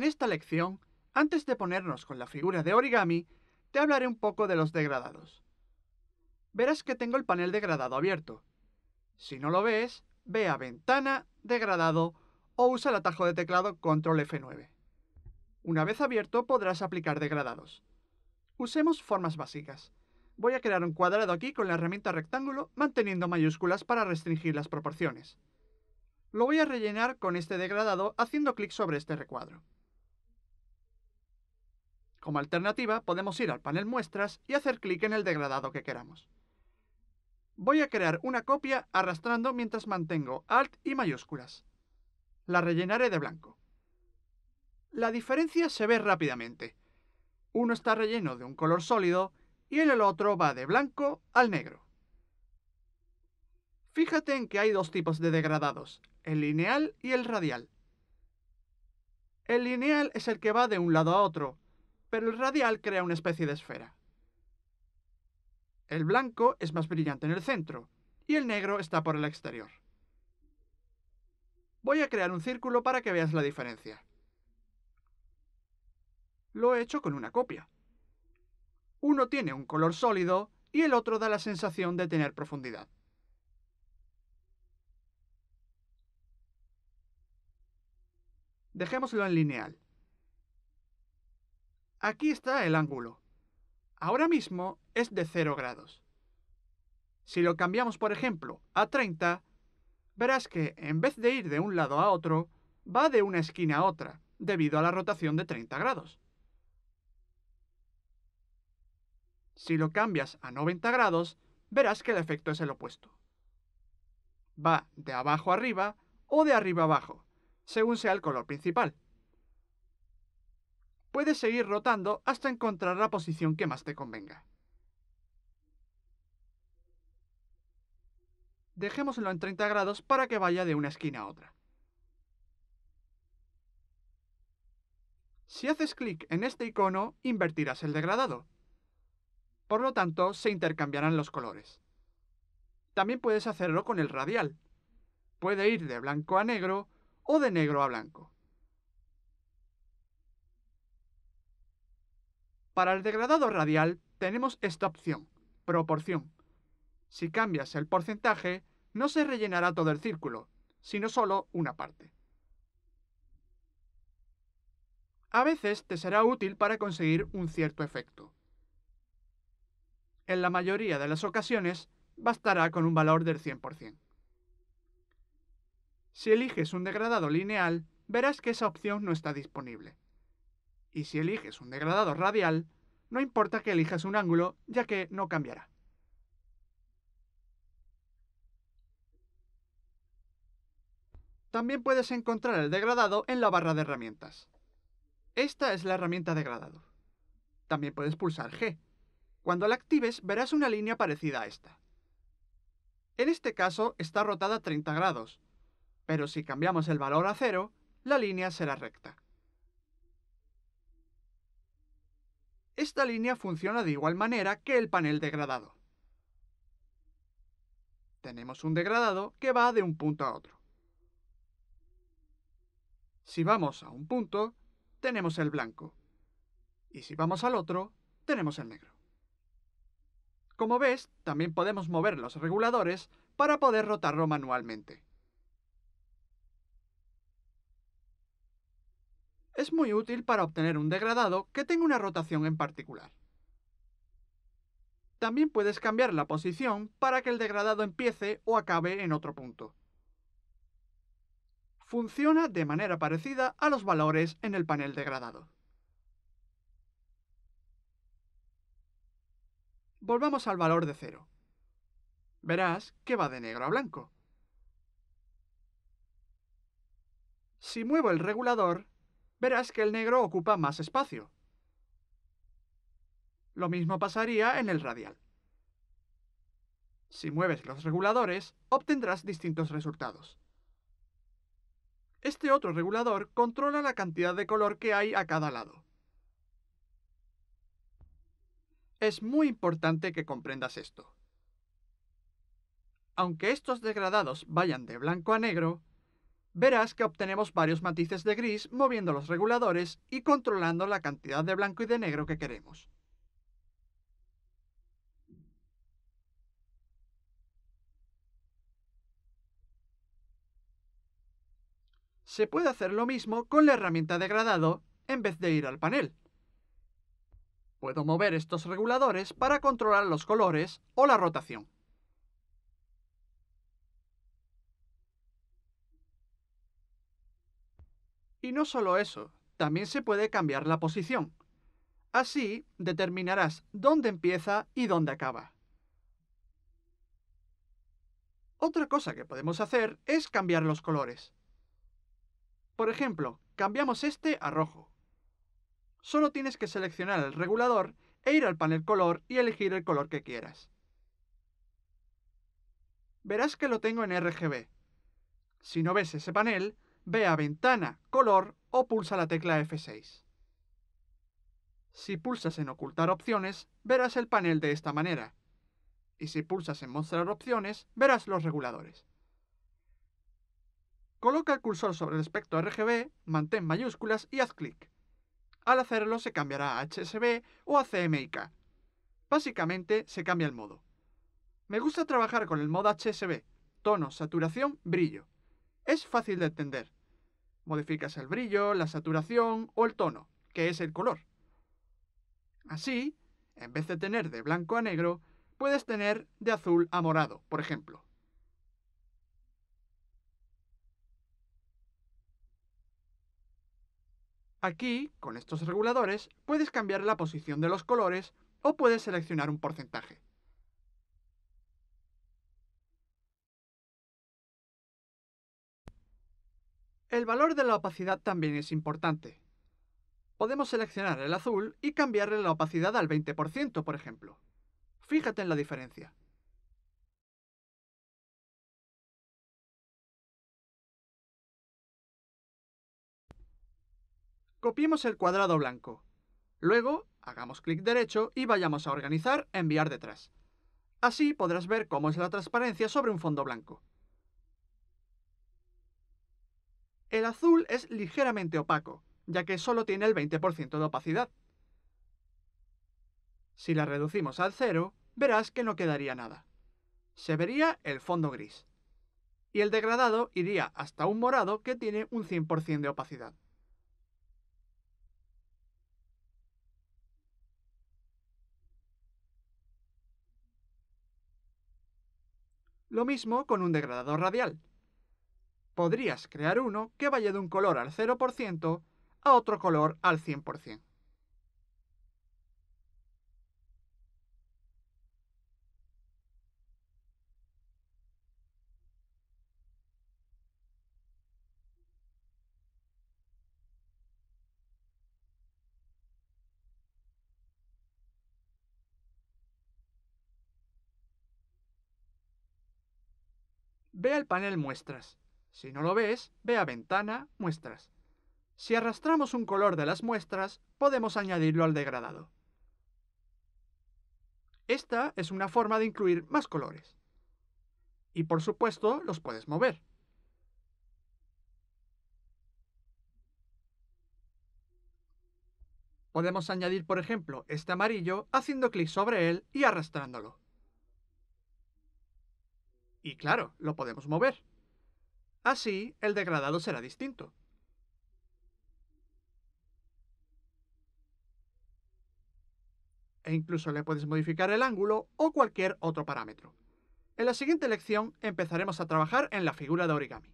En esta lección, antes de ponernos con la figura de origami, te hablaré un poco de los degradados. Verás que tengo el panel degradado abierto. Si no lo ves, ve a Ventana, Degradado o usa el atajo de teclado Control F9. Una vez abierto podrás aplicar degradados. Usemos formas básicas. Voy a crear un cuadrado aquí con la herramienta rectángulo manteniendo mayúsculas para restringir las proporciones. Lo voy a rellenar con este degradado haciendo clic sobre este recuadro. Como alternativa, podemos ir al panel Muestras y hacer clic en el degradado que queramos. Voy a crear una copia arrastrando mientras mantengo Alt y mayúsculas. La rellenaré de blanco. La diferencia se ve rápidamente. Uno está relleno de un color sólido y el otro va de blanco al negro. Fíjate en que hay dos tipos de degradados, el lineal y el radial. El lineal es el que va de un lado a otro, pero el radial crea una especie de esfera. El blanco es más brillante en el centro, y el negro está por el exterior. Voy a crear un círculo para que veas la diferencia. Lo he hecho con una copia. Uno tiene un color sólido y el otro da la sensación de tener profundidad. Dejémoslo en lineal. Aquí está el ángulo. Ahora mismo es de 0 grados. Si lo cambiamos, por ejemplo, a 30, verás que, en vez de ir de un lado a otro, va de una esquina a otra, debido a la rotación de 30 grados. Si lo cambias a 90 grados, verás que el efecto es el opuesto. Va de abajo a arriba o de arriba abajo, según sea el color principal puedes seguir rotando hasta encontrar la posición que más te convenga. Dejémoslo en 30 grados para que vaya de una esquina a otra. Si haces clic en este icono, invertirás el degradado. Por lo tanto, se intercambiarán los colores. También puedes hacerlo con el radial. Puede ir de blanco a negro o de negro a blanco. Para el degradado radial tenemos esta opción, proporción. Si cambias el porcentaje, no se rellenará todo el círculo, sino solo una parte. A veces te será útil para conseguir un cierto efecto. En la mayoría de las ocasiones, bastará con un valor del 100%. Si eliges un degradado lineal, verás que esa opción no está disponible. Y si eliges un degradado radial, no importa que elijas un ángulo, ya que no cambiará. También puedes encontrar el degradado en la barra de herramientas. Esta es la herramienta degradado. También puedes pulsar G. Cuando la actives verás una línea parecida a esta. En este caso está rotada 30 grados, pero si cambiamos el valor a 0, la línea será recta. Esta línea funciona de igual manera que el panel degradado. Tenemos un degradado que va de un punto a otro. Si vamos a un punto, tenemos el blanco. Y si vamos al otro, tenemos el negro. Como ves, también podemos mover los reguladores para poder rotarlo manualmente. es muy útil para obtener un degradado que tenga una rotación en particular. También puedes cambiar la posición para que el degradado empiece o acabe en otro punto. Funciona de manera parecida a los valores en el panel degradado. Volvamos al valor de cero. Verás que va de negro a blanco. Si muevo el regulador, verás que el negro ocupa más espacio. Lo mismo pasaría en el radial. Si mueves los reguladores, obtendrás distintos resultados. Este otro regulador controla la cantidad de color que hay a cada lado. Es muy importante que comprendas esto. Aunque estos degradados vayan de blanco a negro, verás que obtenemos varios matices de gris moviendo los reguladores y controlando la cantidad de blanco y de negro que queremos. Se puede hacer lo mismo con la herramienta de en vez de ir al panel. Puedo mover estos reguladores para controlar los colores o la rotación. Y no solo eso, también se puede cambiar la posición. Así determinarás dónde empieza y dónde acaba. Otra cosa que podemos hacer es cambiar los colores. Por ejemplo, cambiamos este a rojo. Solo tienes que seleccionar el regulador e ir al panel color y elegir el color que quieras. Verás que lo tengo en RGB. Si no ves ese panel, ve a Ventana, Color o pulsa la tecla F6. Si pulsas en Ocultar opciones, verás el panel de esta manera. Y si pulsas en Mostrar opciones, verás los reguladores. Coloca el cursor sobre el espectro RGB, mantén mayúsculas y haz clic. Al hacerlo se cambiará a HSB o a CMYK. Básicamente se cambia el modo. Me gusta trabajar con el modo HSB, tono, saturación, brillo. Es fácil de entender Modificas el brillo, la saturación o el tono, que es el color. Así, en vez de tener de blanco a negro, puedes tener de azul a morado, por ejemplo. Aquí, con estos reguladores, puedes cambiar la posición de los colores o puedes seleccionar un porcentaje. El valor de la opacidad también es importante. Podemos seleccionar el azul y cambiarle la opacidad al 20%, por ejemplo. Fíjate en la diferencia. Copiemos el cuadrado blanco. Luego, hagamos clic derecho y vayamos a Organizar, Enviar detrás. Así podrás ver cómo es la transparencia sobre un fondo blanco. El azul es ligeramente opaco, ya que solo tiene el 20% de opacidad. Si la reducimos al cero, verás que no quedaría nada. Se vería el fondo gris. Y el degradado iría hasta un morado que tiene un 100% de opacidad. Lo mismo con un degradador radial podrías crear uno que vaya de un color al 0% a otro color al 100%. Ve al panel Muestras si no lo ves, ve a Ventana, Muestras. Si arrastramos un color de las muestras, podemos añadirlo al degradado. Esta es una forma de incluir más colores. Y por supuesto, los puedes mover. Podemos añadir, por ejemplo, este amarillo haciendo clic sobre él y arrastrándolo. Y claro, lo podemos mover. Así, el degradado será distinto. E incluso le puedes modificar el ángulo o cualquier otro parámetro. En la siguiente lección empezaremos a trabajar en la figura de origami.